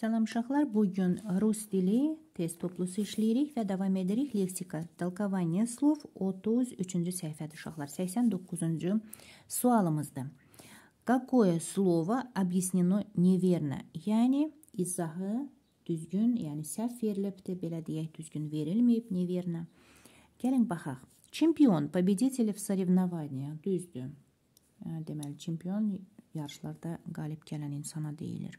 Salam uşaqlar, bu gün rus dili test toplusu işləyirik və davam edirik leksika tolkovaniya slov 33-cü səhifədə uşaqlar 89-cu sualımızdır. Какое слово объяснено неверно? Yəni izahı düzgün, yəni səhv verilibdir, belə deyək, düzgün verilməyib, неверно. Gəlin baxaq. Çempion, победитель в соревновании, düzdür. Deməli, çempion yarışlarda qalib gələn insana deyilir.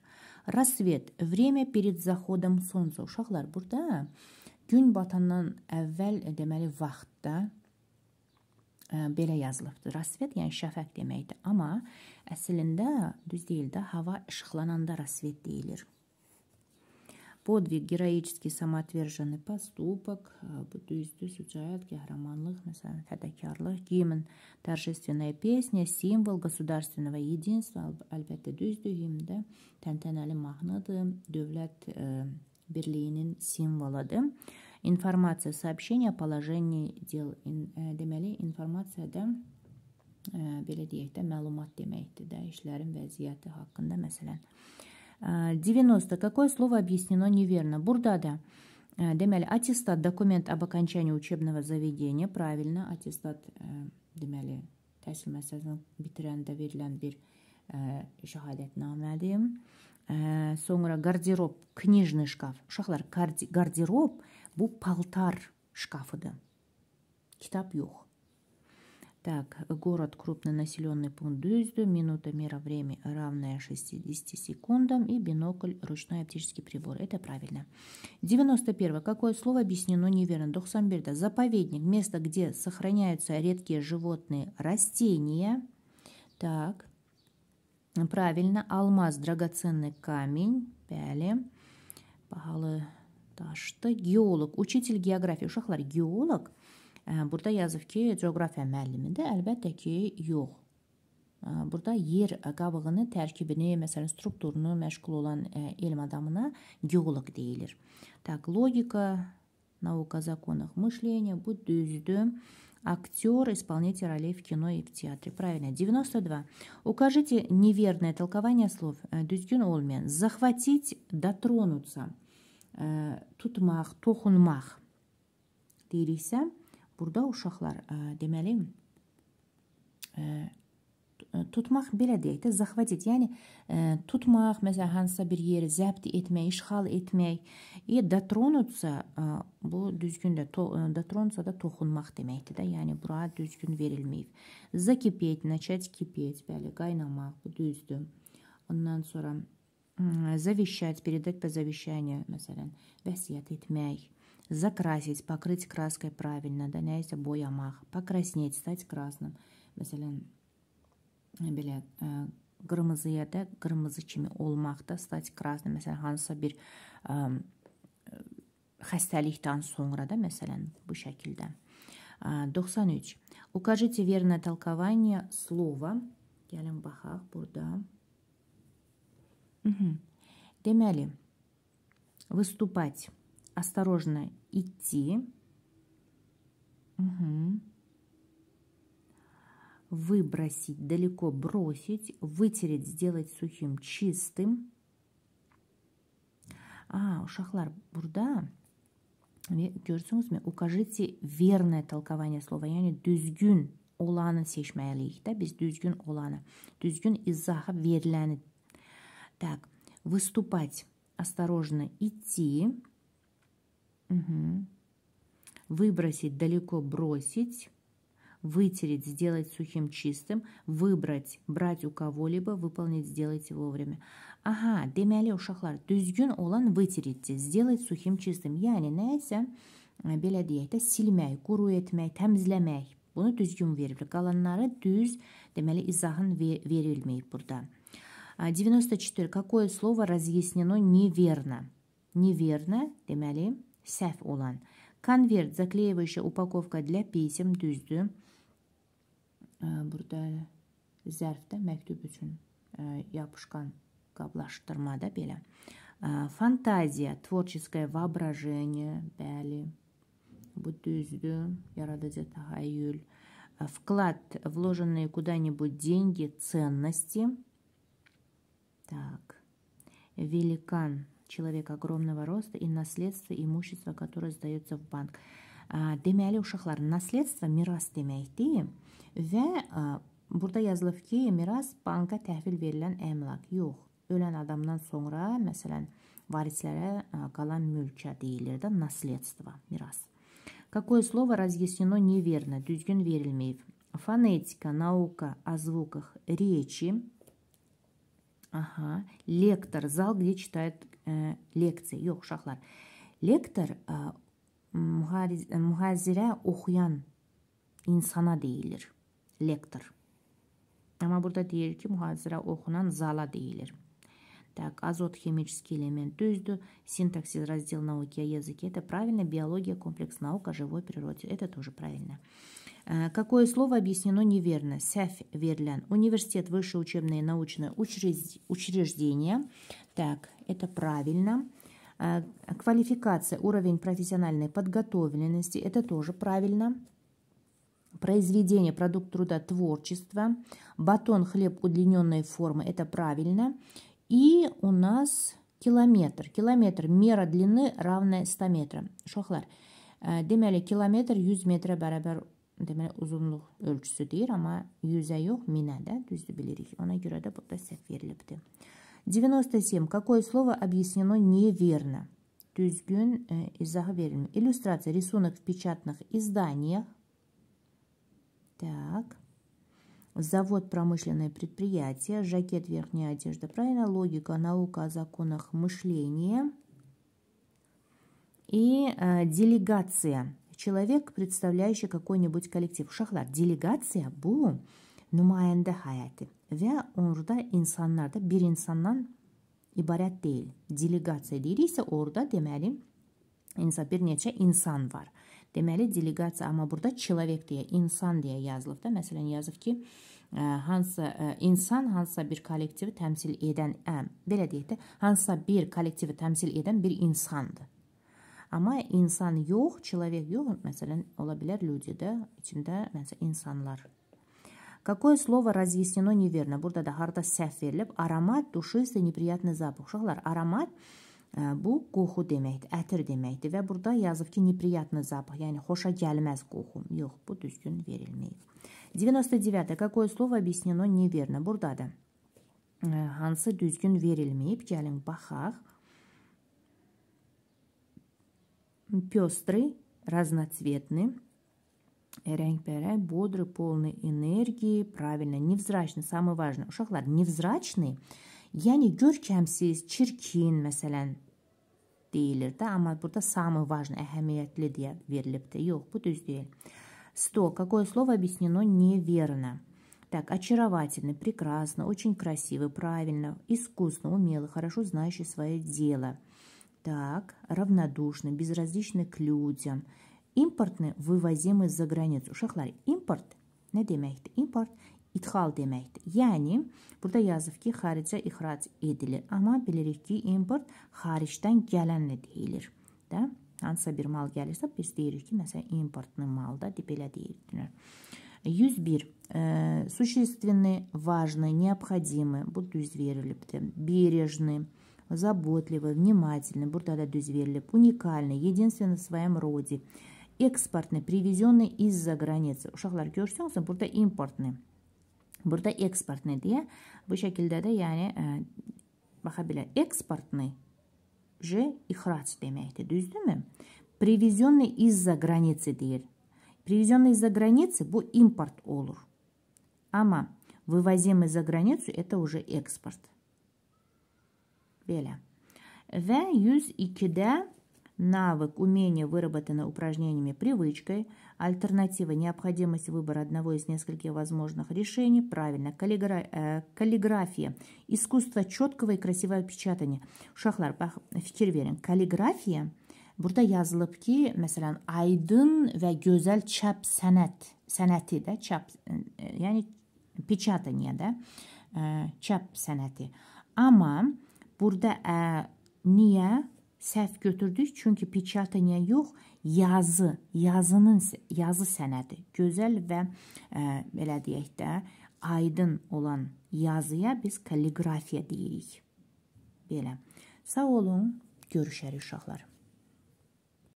Rasvet, время перед заходом солнца. Uşaqlar, burada gün batandan əvvəl deməli vaxtda ə, belə yazılıbdır. Rasvet yəni şəfəq deməkdir, amma əslində düz deyil də hava işıqlananda rasvet deyilir. Podvig qeroический samotvерженный поступок, э, буддисты изучают qəhrəmanlıq, məsələn, fədakarlıq. Гимн торжественная песня, simvol государственного единства, əlbəttə düzdür, himndə təntənəli mahnıdır, dövlət ə, birliyinin simvoludur. Informasiya, сообщение о положении дел. İn, ə, deməli, informasiyada ə, belə deyək də məlumat deməkdir də, işlərin vəziyyəti haqqında məsələn. 90. Э, Какое слово объяснено неверно? Бурдада. Э, Демяль, аттестат, документ об окончании учебного заведения. Правильно, аттестат, э, демяли, тәсіл мәсәзін битірәнді берілен шахадет шахадетнамәді. сонгра гардероб, книжный шкаф. Ушақлар, гардероб бу палтар шкафыды. Китап жоқ. Так, город крупнонаселенный пункт Дюйзду, минута мера время равная 60 секундам и бинокль, ручной оптический прибор. Это правильно. 91. Какое слово объяснено неверно? Дохсамберда. Заповедник. Место, где сохраняются редкие животные растения. Так, правильно. Алмаз, драгоценный камень. Пяли. Пахалы ташты. Геолог. Учитель географии. Шахлар. Геолог. Burada yazıb ki, coğrafiya müəllimində əlbəttə ki, yox. Burada yer qabığını, tərkibini, məsələn, strukturunu məşğul olan elm adamına geoloq deyilir. Так, логика, наука о законах мышления, будь düzdür. Актер, исполнитель ролей в кино и в театре. Правильно. 92. Укажите неверное толкование слов. Düzgün э, olmayan. Захватить, дотронуться. Tutmaq, toxunmaq deyiriksə, Burada uşaqlar ə, e, deməli ə, e, e, tutmaq belə deyək də zahvadit, yəni ə, tutmaq, məsələn, hansısa bir yeri zəbt etmək, işğal etmək, e дотронуться, ə, bu düzgün də to, дотронуться da toxunmaq deməkdir də, yəni bura düzgün verilməyib. Закипеть, начать кипеть, bəli, qaynamaq, bu düzdür. Ondan sonra ə, завещать, передать по завещанию, məsələn, vəsiyyət etmək закрасить, покрыть краской правильно, дənəysə boyamaq, покраснеть, стать красным. Məsələn, belə ə, qırmızıya da qırmızı kimi olmaq da stati krasnı, məsələn, hansısa bir ə, xəstəlikdən sonra da məsələn bu şəkildə. Ə, 93. Укажите верное толкование слова. Gəlin baxaq burada. Hı -hı. Deməli, выступать осторожно идти. Угу. Выбросить далеко, бросить, вытереть, сделать сухим, чистым. А, Шахлар Бурда, укажите верное толкование слова. Я не düzgün olanı seçməliyik да без düzgün olanı. Düzgün изаха veriləni. Так, выступать осторожно идти. Угу. Выбросить далеко бросить. Вытереть, сделать сухим чистым, выбрать, брать у кого-либо, выполнить, сделать вовремя. Aha, deməli uşaqlar, düzgün олан вытереть, сделать сухим чистым. Я не belə deyək də silmək, quru etmək, təmizləmək. Bunu düzgün verir. Qalanları düz, deməli izahın verilməyib burada. 94. Какое слово разъяснено неверно? Неверно, deməli səhv olan. Konvert заклеивающая упаковка для писем düzdür. Burada zərfdə məktub üçün yapışqan qablaşdırmada belə. Fantaziya, творческое воображение, bəli. Bu düzdür. Yaradıcı tahayyül. Вклад, вложенные куда-нибудь деньги, ценности. Так. Великан, человека огромного роста и наследство имущества, которое сдается в банк. Deməli uşaqlar naslедство miras deməkdir və burada yazılıb ki, miras banka təhvil verilən əmlak yox. Ölən adamdan sonra, məsələn, varislərə qalan mülkə deyilir də naslедство, miras. Какое слово разъяснено неверно, düzgün verilməyib. Фонетика, наука о звуках речи, Aha, lektor, zал, где читают э, лекции. Yox, uşaqlar. Lektor ə, mühariz, mühazirə oxuyan insana deyilir. Lektor. Amma burada deyir ki, mühazirə oxunan zala deyilir. Так, азот – химический элемент düzdü. Синтаксис – раздел науки о языке. Это правильно. Биология – комплекс наука о живой природе. Это тоже правильно. Э, какое слово объяснено неверно? Сяфь верлян. Университет, высшее учебное и научное учреждение. Так, это правильно. Э, квалификация, уровень профессиональной подготовленности. Это тоже правильно произведение, продукт труда, творчество, батон, хлеб удлиненной формы, это правильно, и у нас километр. Километр мера длины равная 100 метрам. Uşaqlar, deməli kilometr 100 metrə bərabər deməli uzunluq ölçüsü deyir, amma 100-ə yox, 1000-ə də düzdür bilirik. Ona görə də burada səhv verilibdi. 97. Какое слово объяснено неверно? Düzgün e, izahı verilmiyor. Illüstrasiya, рисунок в печатных изданиях. Так. Завод, промышленное предприятие, жакет, верхняя одежда. Правильно, логика, наука о законах мышления. И э, делегация. Человек, представляющий какой-нибудь коллектив. Шахлар, делегация бу numayende hayati ve orada insanlarda bir insandan ibaret değil. Delegasya değil ise orada demeli insan bir neçe insan Deməli delegasiya, amma burada человек deyə, insan deyə yazılıb da. Məsələn yazıb ki, e, hansısa e, insan hansısa bir kollektivi təmsil edən, ə, e, belə deyək də, hansısa bir kollektivi təmsil edən bir insandır. Amma insan yox, человек yox, məsələn, ola bilər люди də, içində məsələn insanlar. Какое слово разъяснено неверно? Burada da harda səhv verilib. Аромат душистый неприятный запах. Uşaqlar, аромат Bu qoxu deməkdir, ətir deməkdir və burada yazıb ki, неприятный запах, yəni xoşa gəlməz qoxu. Yox, bu düzgün verilməyib. 99. Какое слово объяснено неверно? Burdadır. Hansı düzgün verilməyib? Gəlin baxaq. Пёстрый, разноцветный, рəng-bərəng, бодрый, полный энергии, правильно, невзрачный, самое важное. Uşaqlar, невзрачный – Yəni görkəmsiz, çirkin məsələn deyilirdi, amma burada самый важный, əhəmiyyətli deyə verilibdi. Yox, bu düz deyil. Сто. Какое слово объяснено неверно? Так, очаровательный, прекрасно, очень красивый, правильно, искусно, умелый, хорошо знающий свое дело. Так, равнодушный, безразличный к людям. Импортный, вывозимый за границу. Шахлар, импорт, не демекти, импорт, idxal deməkdir. Yəni, burada yazıb ki, xaricə ixrac edilir. Amma bilirik ki, import xaricdən gələnlə deyilir. Də? Hansısa bir mal gəlirsə, biz deyirik ki, məsələn, importlu malda belə deyirdilir. 101. Э, существенны, важны, необходимы. Bu düz verilibdir. Бережны, заботливы, внимательны. Burada da düz verilib. Уникальны, единственны в своем роде. Экспортны, привезенный из-за границы. Uşaqlar görsünüz, burada importны burada eksportni diye bu şekilde de yani e, bakabilir eksportni же ihraç demekti düzdü mü? Привезенный из-за границы değil. Привезенный из-за границы bu import olur. Ama вывозим из-за границу это уже экспорт. Belə. Ve 102'de навык, умение выработано упражнениями, привычкой – Альтернатива – необходимость выбора одного из нескольких возможных решений. Правильно. Каллигра... Э, каллиграфия – искусство четкого и красивого печатания. Шахлар Фичерверин. Каллиграфия – Burada yazılıb ki, məsələn, aydın və gözəl çap sənət, sənəti də çap, yəni pечатание də чап sənəti. Э, э, Ама бурда ə, э, niyə səhv götürdük, çünki peçataniya yox, yazı, yazının yazı sənədi. Gözəl və ə, e, belə deyək də, aydın olan yazıya biz kalliqrafiya deyirik. Belə. Sağ olun, görüşərik uşaqlar.